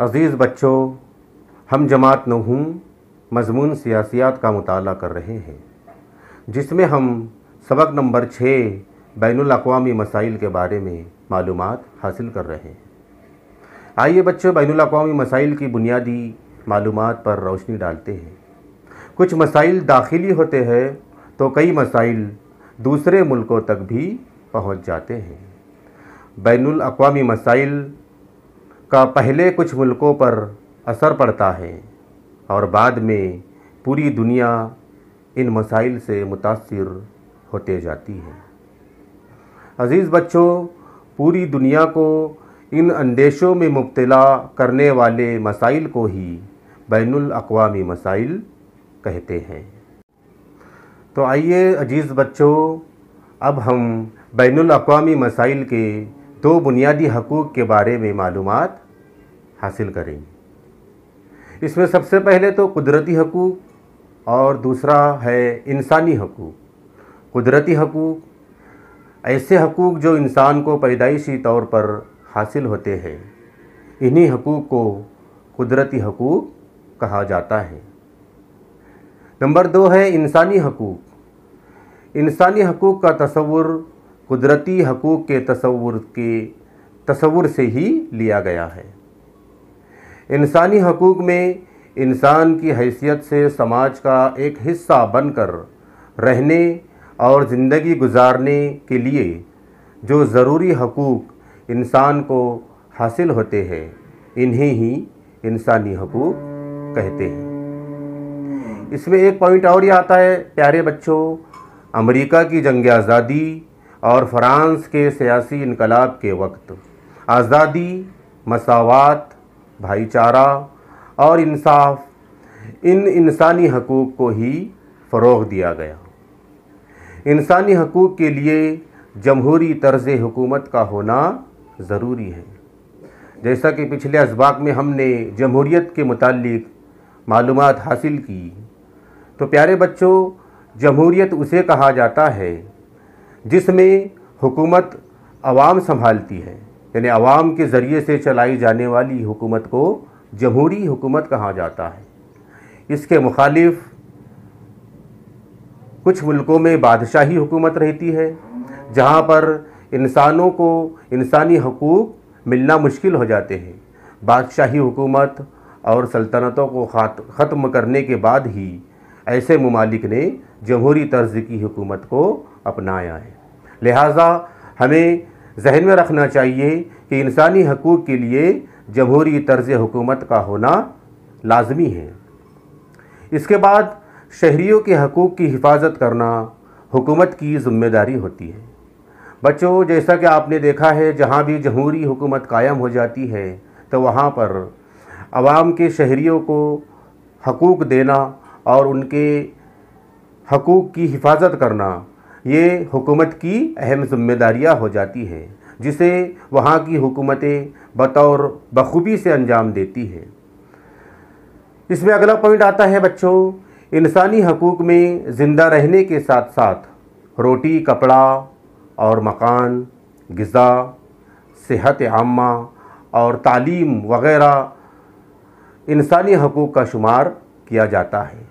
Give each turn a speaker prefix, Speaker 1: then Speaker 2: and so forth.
Speaker 1: अज़ीज़ बच्चों हम जमात नहूम मजमून सियासियात का मताल कर रहे हैं जिसमें हम सबक नंबर छः बैन अवी मसाइल के बारे में मालूम हासिल कर रहे हैं आइए बच्चों बैन अवी मसाइल की बुनियादी मालूम पर रोशनी डालते हैं कुछ मसाइल दाखिली होते हैं तो कई मसाइल दूसरे मुल्कों तक भी पहुँच जाते हैं बैन अवी मसाइल का पहले कुछ मुल्कों पर असर पड़ता है और बाद में पूरी दुनिया इन मसाइल से मुतासर होते जाती है अज़ीज़ बच्चों पूरी दुनिया को इन अंदेशों में मुबतला करने वाले मसाइल को ही बैन अवी मसाइल कहते हैं तो आइए अजीज़ बच्चों अब हम बैन अवी मसाइल के दो बुनियादी हकूक़ के बारे में मालूम हासिल करेंगे इसमें सबसे पहले तो कुदरती हकूक़ और दूसरा है इंसानी हकूक़ कुदरती हकूक़ ऐसे हकूक़ जो इंसान को पैदाइशी तौर पर हासिल होते हैं इन्हीं हकूक़ को कुदरती हकूक़ कहा जाता है नंबर दो है इंसानी हकूक़ इंसानी हकूक़ का तस्वुर कुदरती हकूक़ के तस्वुर के तस्वुर से ही लिया गया है इंसानी हकूक़ में इंसान की हैसियत से समाज का एक हिस्सा बनकर रहने और ज़िंदगी गुजारने के लिए जो ज़रूरी हकूक़ इंसान को हासिल होते हैं इन्हें ही इंसानी हकूक़ कहते हैं इसमें एक पॉइंट और ये आता है प्यारे बच्चों अमेरिका की जंग आज़ादी और फ्रांस के सियासी इनकलाब के वक्त आज़ादी मसावत भाईचारा और इंसाफ इन इंसानी हकूक़ को ही फ़रोग दिया गया इंसानी हकूक़ के लिए जमहूरी तर्ज़ हुकूमत का होना ज़रूरी है जैसा कि पिछले इसबाक में हमने जमहूरीत के मतलब मालूम हासिल की तो प्यारे बच्चों जमहूरीत उसे कहा जाता है जिसमें हुकूमत आवाम संभालती है यानी आवाम के ज़रिए से चलाई जाने वाली हुकूमत को जमहूरी हुकूमत कहा जाता है इसके मुखालिफ कुछ मुल्कों में बादशाही हुकूमत रहती है जहाँ पर इंसानों को इंसानी हकूक़ मिलना मुश्किल हो जाते हैं बादशाही हुकूमत और सल्तनतों को ख़त्म करने के बाद ही ऐसे ममालिक ने जमहूरी तर्ज की हुकूमत को अपनाया है लिहाजा हमें जहन में रखना चाहिए कि इंसानी हकूक़ के लिए जमहूरी तर्ज हुकूमत का होना लाजमी है इसके बाद शहरीों के हकूक़ की हिफाजत करना हुकूमत की ज़िम्मेदारी होती है बच्चों जैसा कि आपने देखा है जहाँ भी जमहूरी हुकूमत कायम हो जाती है तो वहाँ पर आवाम के शहरीों को हकूक़ देना और उनके हकूक़ की हिफाजत करना ये हुकूमत की अहम जिम्मेदारियाँ हो जाती हैं जिसे वहाँ की हुकूमतें बतौर बखूबी से अंजाम देती हैं इसमें अगला पॉइंट आता है बच्चों इंसानी हकूक़ में ज़िंदा रहने के साथ साथ रोटी कपड़ा और मकान गज़ा सेहत आमा और तालीम वगैरह इंसानी हकूक़ का शुमार किया जाता है